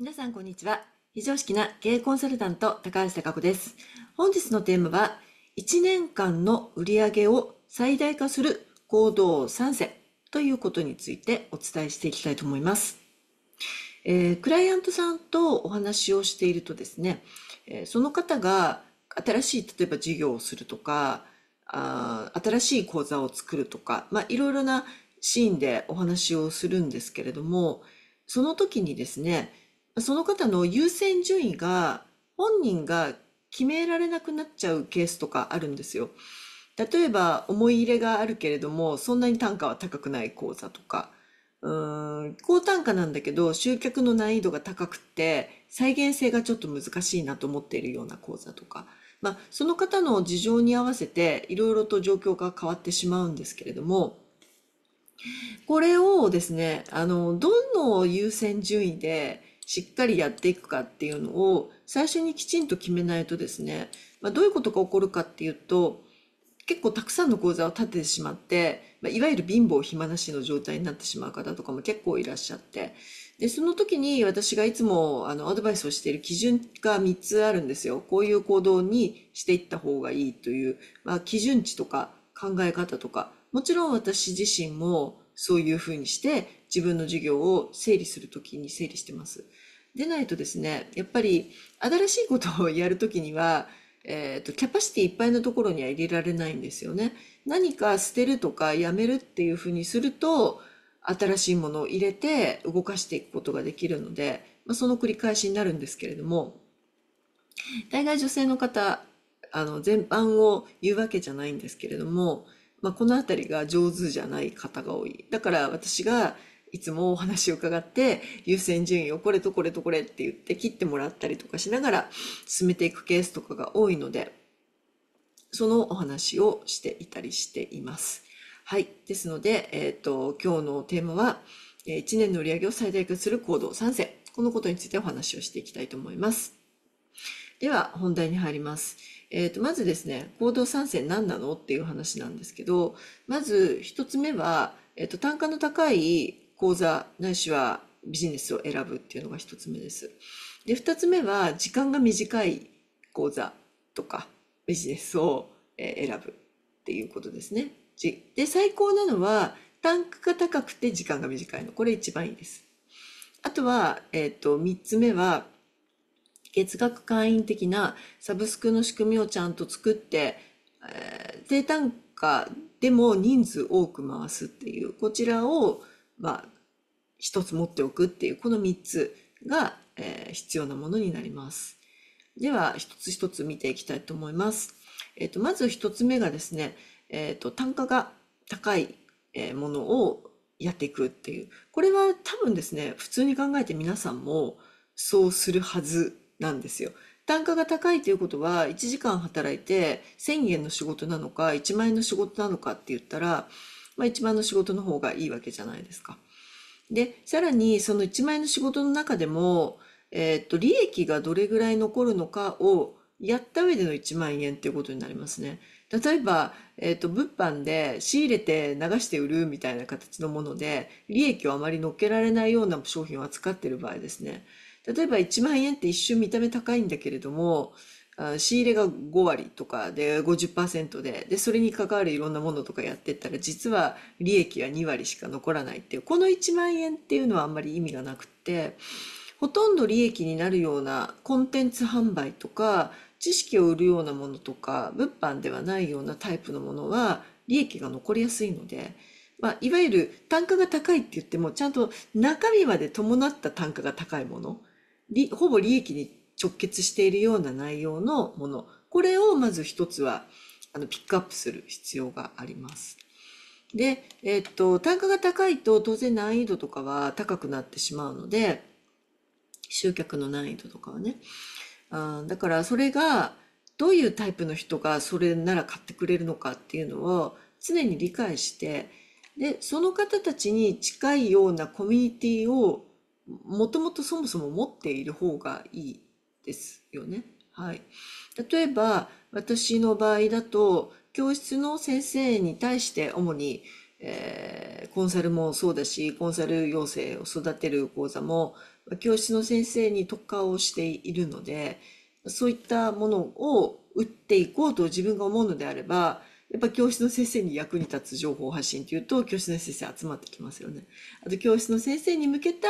皆さんこんにちは。非常識な経営コンサルタント高橋貴子です。本日のテーマは1年間の売上を最大化する行動3選ということについてお伝えしていきたいと思います。えー、クライアントさんとお話をしているとですね、えその方が新しい例えば事業をするとか、あ新しい講座を作るとか、まあ、いろいろなシーンでお話をするんですけれども、その時にですね、その方の優先順位が本人が決められなくなっちゃうケースとかあるんですよ。例えば思い入れがあるけれどもそんなに単価は高くない講座とかうん高単価なんだけど集客の難易度が高くて再現性がちょっと難しいなと思っているような講座とか、まあ、その方の事情に合わせていろいろと状況が変わってしまうんですけれどもこれをですねあのどの優先順位でしっかりやっていくかっていうのを最初にきちんと決めないとですね、まあ、どういうことが起こるかっていうと結構たくさんの講座を立ててしまって、まあ、いわゆる貧乏暇なしの状態になってしまう方とかも結構いらっしゃってでその時に私がいつもあのアドバイスをしている基準が3つあるんですよこういう行動にしていった方がいいという、まあ、基準値とか考え方とかもちろん私自身もそういうふうにして自分の授業を整理する時に整理してます。でないとですね、やっぱり新しいことをやるときには、えーと、とキャパシティいっぱいのところには入れられないんですよね。何か捨てるとかやめるっていうふうにすると新しいものを入れて動かしていくことができるので、まあ、その繰り返しになるんですけれども大概女性の方あの全般を言うわけじゃないんですけれども、まあ、この辺りが上手じゃない方が多い。だから私がいつもお話を伺って優先順位をこれとこれとこれって言って切ってもらったりとかしながら進めていくケースとかが多いのでそのお話をしていたりしています。はい。ですので、えっ、ー、と、今日のテーマは、1年の売り上げを最大化する行動3選。このことについてお話をしていきたいと思います。では、本題に入ります。えっ、ー、と、まずですね、行動3選何なのっていう話なんですけど、まず1つ目は、えっ、と、単価の高い講座ないしはビジネスを選ぶっていうのが1つ目です。で2つ目は時間が短い講座とかビジネスを選ぶっていうことですね。で最高なのは単価が高くて時間が短いのこれ一番いいです。あとは、えーと、3つ目は月額会員的なサブスクの仕組みをちゃんと作って、えー、低単価でも人数多く回すっていうこちらをまあ、一つ持っておくっていう、この3つが、えー、必要なものになります。では、一つ一つ見ていきたいと思います。えー、と、まず1つ目がですね、えー、と、単価が高いものをやっていくっていう。これは多分ですね、普通に考えて皆さんもそうするはずなんですよ。単価が高いということは1時間働いて1,000円の仕事なのか1万円の仕事なのかって言ったらまあ、1万の仕事の方がいいわけじゃないですか。で、さらにその1万円の仕事の中でも、えー、っと、利益がどれぐらい残るのかをやった上での1万円っていうことになりますね。例えば、えっ、ー、と、物販で仕入れて流して売るみたいな形のもので、利益をあまり乗っけられないような商品を扱っている場合ですね。例えば1万円って一瞬見た目高いんだけれども、仕入れが5割とかで50%ででそれに関わるいろんなものとかやってったら実は利益は2割しか残らないっていうこの1万円っていうのはあんまり意味がなくってほとんど利益になるようなコンテンツ販売とか知識を売るようなものとか物販ではないようなタイプのものは利益が残りやすいので。まあ、いわゆる単価が高いって言ってもちゃんと中身まで伴った単価が高いものほぼ利益に直結しているような内容のもの、これをまず一つは、あの、ピックアップする必要があります。で、えっと、単価が高いと当然難易度とかは高くなってしまうので、集客の難易度とかはね。あだからそれが、どういうタイプの人がそれなら買ってくれるのかっていうのを常に理解して、で、その方たちに近いようなコミュニティをもともとそもそも持っている方がいいですよね。はい、例えば私の場合だと教室の先生に対して主に、えー、コンサルもそうだしコンサル養成を育てる講座も教室の先生に特化をしているのでそういったものを打っていこうと自分が思うのであればやっぱ教室の先生に役に立つ情報発信っていうと教室の先生集まってきますよね。あと教室の先生に向けた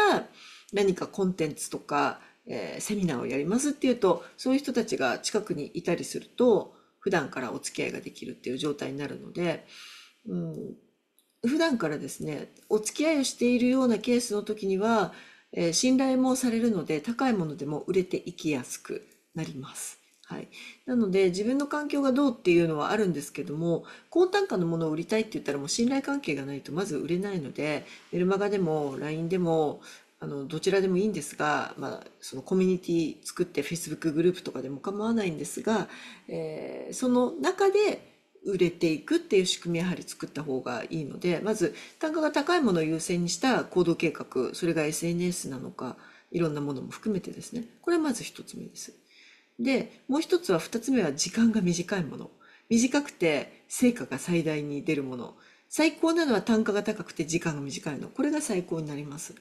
何かコンテンツとかえー、セミナーをやりますっていうと、そういう人たちが近くにいたりすると、普段からお付き合いができるっていう状態になるので、うん、普段からですね、お付き合いをしているようなケースの時には、えー、信頼もされるので、高いものでも売れていきやすくなります。はい。なので、自分の環境がどうっていうのはあるんですけども、高単価のものを売りたいって言ったら、もう信頼関係がないとまず売れないので、メルマガでも LINE でも、あのどちらでもいいんですが、まあ、そのコミュニティ作って Facebook グループとかでも構わないんですが、えー、その中で売れていくっていう仕組みやはり作った方がいいのでまず単価が高いものを優先にした行動計画それが SNS なのかいろんなものも含めてですねこれまず1つ目です。でもう1つは2つ目は時間が短いもの短くて成果が最大に出るもの最高なのは単価が高くて時間が短いのこれが最高になります。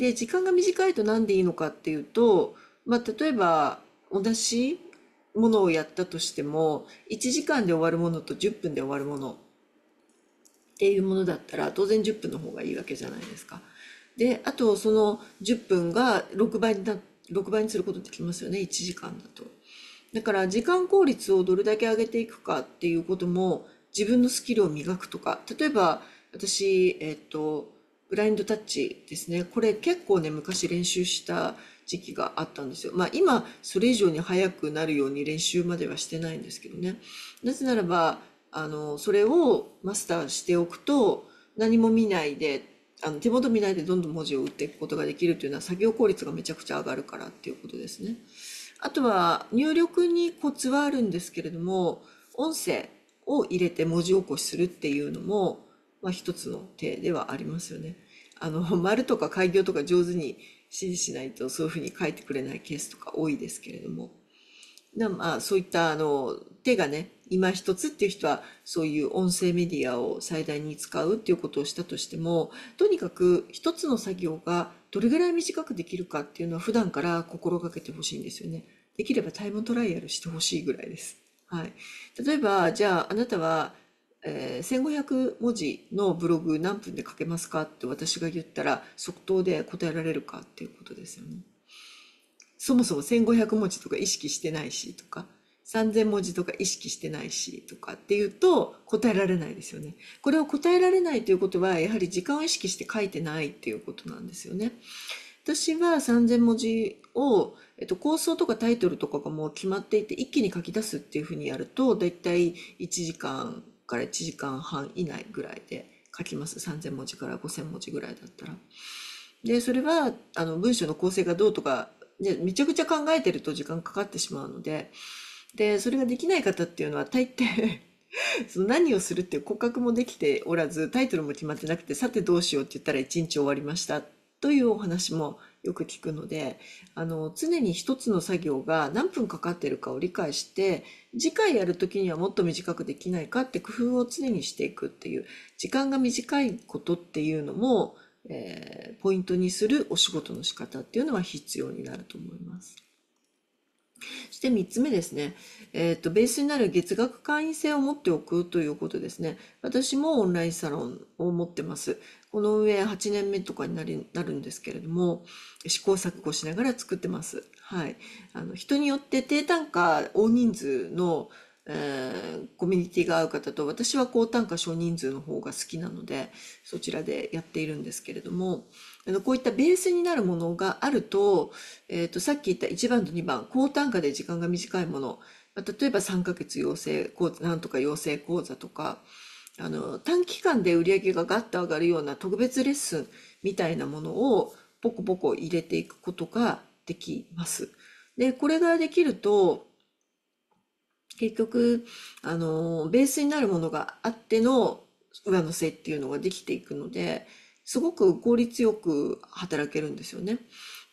で時間が短いと何でいいのかっていうと、まあ、例えば同じものをやったとしても1時間で終わるものと10分で終わるものっていうものだったら当然10分の方がいいわけじゃないですか。であとその10分が6倍にな6倍にすることできますよね1時間だと。だから時間効率をどれだけ上げていくかっていうことも自分のスキルを磨くとか例えば私えっとブラインドタッチですね。これ結構ね、昔練習した時期があったんですよ。まあ今、それ以上に速くなるように練習まではしてないんですけどね。なぜならば、あの、それをマスターしておくと、何も見ないで、あの手元見ないでどんどん文字を打っていくことができるというのは作業効率がめちゃくちゃ上がるからっていうことですね。あとは入力にコツはあるんですけれども、音声を入れて文字起こしするっていうのも、まあ、一つの手ではありますよね。あの 丸とか開業とか上手に指示しないとそういうふうに書いてくれないケースとか多いですけれども。まあ、そういったあの手がね今一つっていう人はそういう音声メディアを最大に使うっていうことをしたとしてもとにかく一つの作業がどれぐらい短くできるかっていうのは普段から心がけてほしいんですよね。できればタイムトライアルしてほしいぐらいです。はい、例えばじゃああなたはえー、1500文字のブログ何分で書けますかって私が言ったら即答で答えられるかっていうことですよね。そもそも1500文字とか意識してないしとか3000文字とか意識してないしとかっていうと答えられないですよね。これを答えられないということはやはり時間を意識して書いてないっていうことなんですよね。私は3000文字を、えっと、構想とかタイトルとかがもう決まっていて一気に書き出すっていうふうにやるとだいたい1時間から1時間半以内ぐらいで書きます3,000文字から5,000文字ぐらいだったら。でそれはあの文章の構成がどうとかでめちゃくちゃ考えてると時間かかってしまうのででそれができない方っていうのは大抵 その何をするっていう骨格もできておらずタイトルも決まってなくてさてどうしようって言ったら1日終わりましたというお話もよく聞くのであの常に一つの作業が何分かかってるかを理解して次回やる時にはもっと短くできないかって工夫を常にしていくっていう時間が短いことっていうのも、えー、ポイントにするお仕事の仕方っていうのは必要になると思います。そして3つ目ですね。えっ、ー、と、ベースになる月額会員制を持っておくということですね。私もオンラインサロンを持ってます。この上8年目とかになりなるんですけれども試行錯誤しながら作ってます。はい、あの人によって低単価大人数の、えー、コミュニティが合う方と私は高単価少人数の方が好きなのでそちらでやっているんですけれどもあのこういったベースになるものがあると,、えーと、さっき言った1番と2番高単価で時間が短いもの例えば3ヶ月養成なんとか養成講座とかあの短期間で売り上げがガッと上がるような特別レッスンみたいなものをポコポコ入れていくことができます。でこれができると結局あのベースになるものがあっての上乗せっていうのができていくのですごく効率よく働けるんですよね。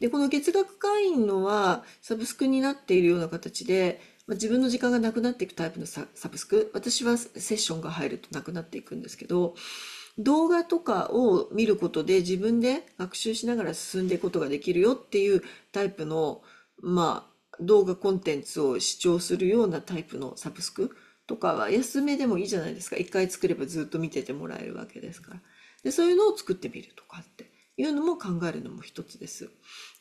でこの月額会員のはサブスクになっているような形で自分の時間がなくなっていくタイプのサブスク私はセッションが入るとなくなっていくんですけど動画とかを見ることで自分で学習しながら進んでいくことができるよっていうタイプのまあ動画コンテンツを視聴するようなタイプのサブスクとかは安めでもいいじゃないですか一回作ればずっと見ててもらえるわけですからでそういうのを作ってみるとかっていうのも考えるのも一つです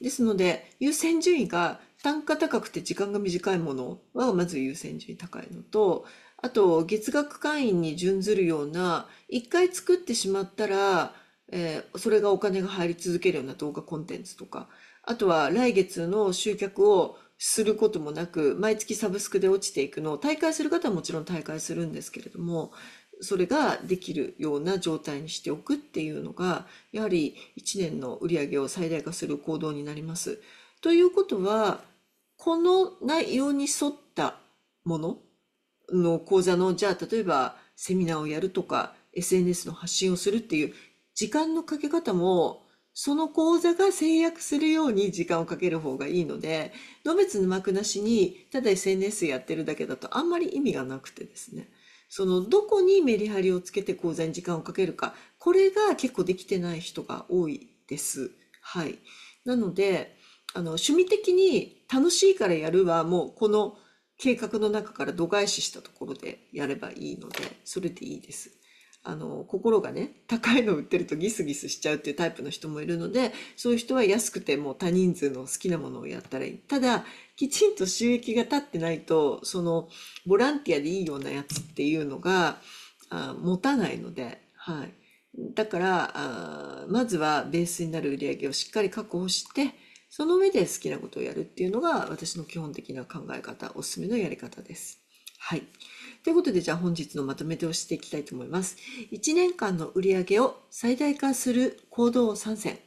ですので優先順位が単価高くて時間が短いものはまず優先順位高いのと、あと月額会員に準ずるような、一回作ってしまったら、えー、それがお金が入り続けるような動画コンテンツとか、あとは来月の集客をすることもなく、毎月サブスクで落ちていくのを、退会する方はもちろん退会するんですけれども、それができるような状態にしておくっていうのが、やはり1年の売り上げを最大化する行動になります。ということは、この内容に沿ったものの講座の、じゃあ、例えばセミナーをやるとか、SNS の発信をするっていう時間のかけ方も、その講座が制約するように時間をかける方がいいので、の別沼幕なしに、ただ SNS やってるだけだとあんまり意味がなくてですね。その、どこにメリハリをつけて講座に時間をかけるか、これが結構できてない人が多いです。はい。なので、あの、趣味的に楽しいからやるは、もうこの計画の中から度外視したところでやればいいので、それでいいです。あの、心がね、高いの売ってるとギスギスしちゃうっていうタイプの人もいるので、そういう人は安くても多人数の好きなものをやったらいい。ただ、きちんと収益が立ってないと、その、ボランティアでいいようなやつっていうのが、あ持たないので、はい。だから、あまずはベースになる売り上げをしっかり確保して、その上で好きなことをやるっていうのが私の基本的な考え方、おすすめのやり方です。はい。ということで、じゃあ本日のまとめてをしていきたいと思います。1年間の売り上げを最大化する行動3選。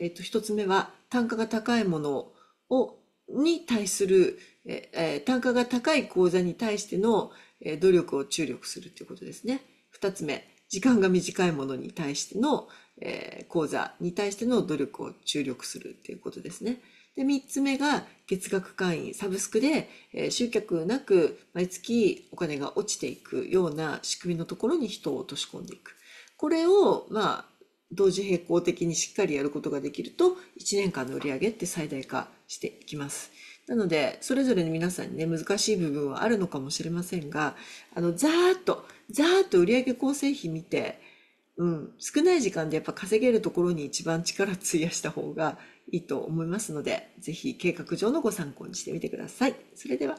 えっと、1つ目は、単価が高いものを、に対する、え単価が高い講座に対しての、え努力を注力するということですね。2つ目、時間が短いものに対しての、え講座に対しての努力を注力するっていうことですね。で、3つ目が月額会員、サブスクで、え集客なく毎月お金が落ちていくような仕組みのところに人を落とし込んでいく。これを、まあ、同時並行的にしっかりやることができると、1年間の売り上げって最大化していきます。なので、それぞれの皆さんにね、難しい部分はあるのかもしれませんが、あの、ざーっと、ざーっと売上構成費見て、うん、少ない時間でやっぱ稼げるところに一番力費やした方がいいと思いますので、ぜひ計画上のご参考にしてみてください。それでは。